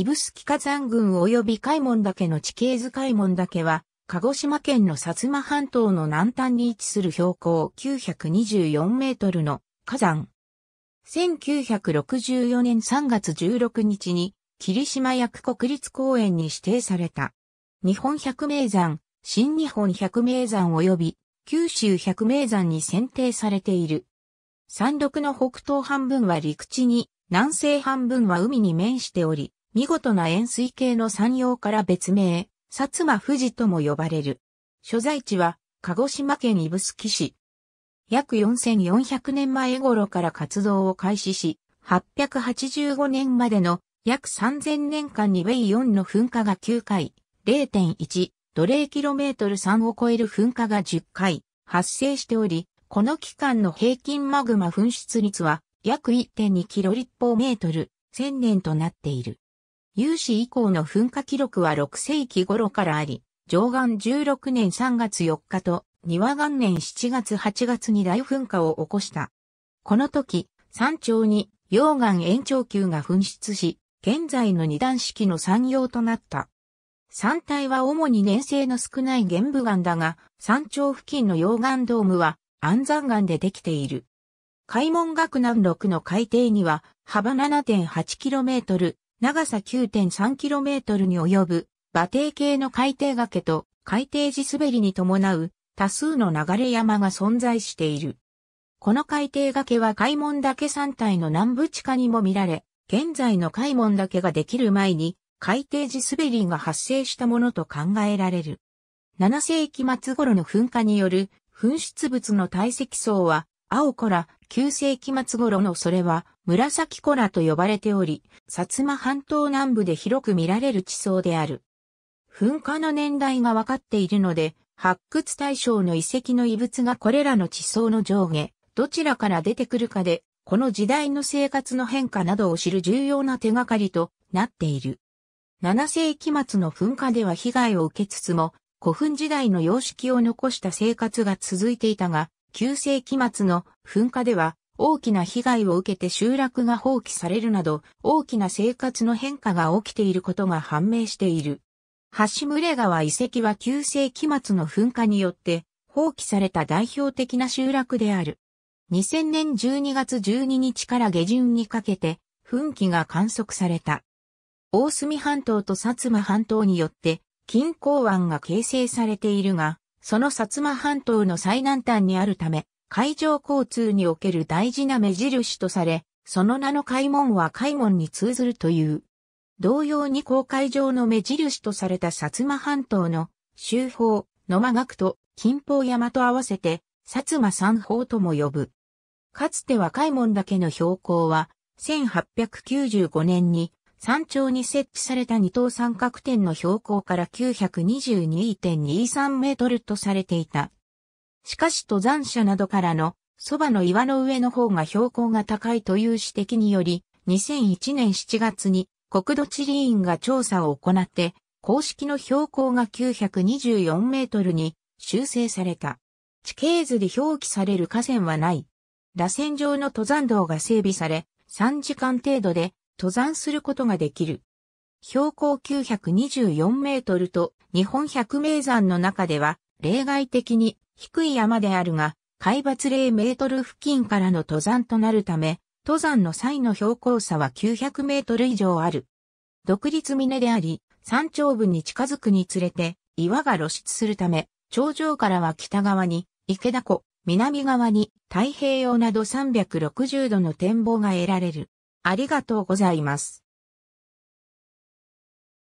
イブスキ火山群及び海門岳の地形図海門岳は、鹿児島県の薩摩半島の南端に位置する標高924メートルの火山。1964年3月16日に、霧島薬国立公園に指定された。日本百名山、新日本百名山及び九州百名山に選定されている。山麓の北東半分は陸地に、南西半分は海に面しており、見事な円錐形の山陽から別名、薩摩富士とも呼ばれる。所在地は、鹿児島県指宿市。約4400年前頃から活動を開始し、885年までの約3000年間に米4の噴火が9回、0.1奴隷キロメートル3を超える噴火が10回発生しており、この期間の平均マグマ噴出率は約1.2キロ立方メートル、1000年となっている。有史以降の噴火記録は6世紀頃からあり、上岸16年3月4日と、庭元年7月8月に大噴火を起こした。この時、山頂に溶岩延長球が噴出し、現在の二段式の山陽となった。山体は主に粘性の少ない玄武岩だが、山頂付近の溶岩ドームは安山岩でできている。開門学南麓の海底には幅 7.8km、長さ 9.3km に及ぶ馬蹄形の海底崖と海底地滑りに伴う多数の流れ山が存在している。この海底崖は海門岳山体の南部地下にも見られ、現在の海門岳ができる前に海底地滑りが発生したものと考えられる。7世紀末頃の噴火による噴出物の堆積層は青子ら9世紀末頃のそれは紫子らと呼ばれており、薩摩半島南部で広く見られる地層である。噴火の年代が分かっているので、発掘対象の遺跡の遺物がこれらの地層の上下、どちらから出てくるかで、この時代の生活の変化などを知る重要な手がかりとなっている。7世紀末の噴火では被害を受けつつも、古墳時代の様式を残した生活が続いていたが、旧世紀末の噴火では大きな被害を受けて集落が放棄されるなど大きな生活の変化が起きていることが判明している。橋群川遺跡は旧世紀末の噴火によって放棄された代表的な集落である。2000年12月12日から下旬にかけて噴気が観測された。大隅半島と薩摩半島によって近郊湾が形成されているが、その薩摩半島の最南端にあるため、海上交通における大事な目印とされ、その名の海門は海門に通ずるという。同様に公海上の目印とされた薩摩半島の州法、野間学と近方山と合わせて、薩摩三方とも呼ぶ。かつては海門だけの標高は、1895年に山頂に設置された二等三角点の標高から922.23メートルとされていた。しかし登山者などからのそばの岩の上の方が標高が高いという指摘により、2001年7月に国土地理院が調査を行って、公式の標高が924メートルに修正された。地形図で表記される河川はない。螺旋状の登山道が整備され、3時間程度で登山することができる。標高924メートルと日本百名山の中では例外的に低い山であるが、海抜0メートル付近からの登山となるため、登山の際の標高差は900メートル以上ある。独立峰であり、山頂部に近づくにつれて岩が露出するため、頂上からは北側に池田湖、南側に太平洋など360度の展望が得られる。ありがとうございます。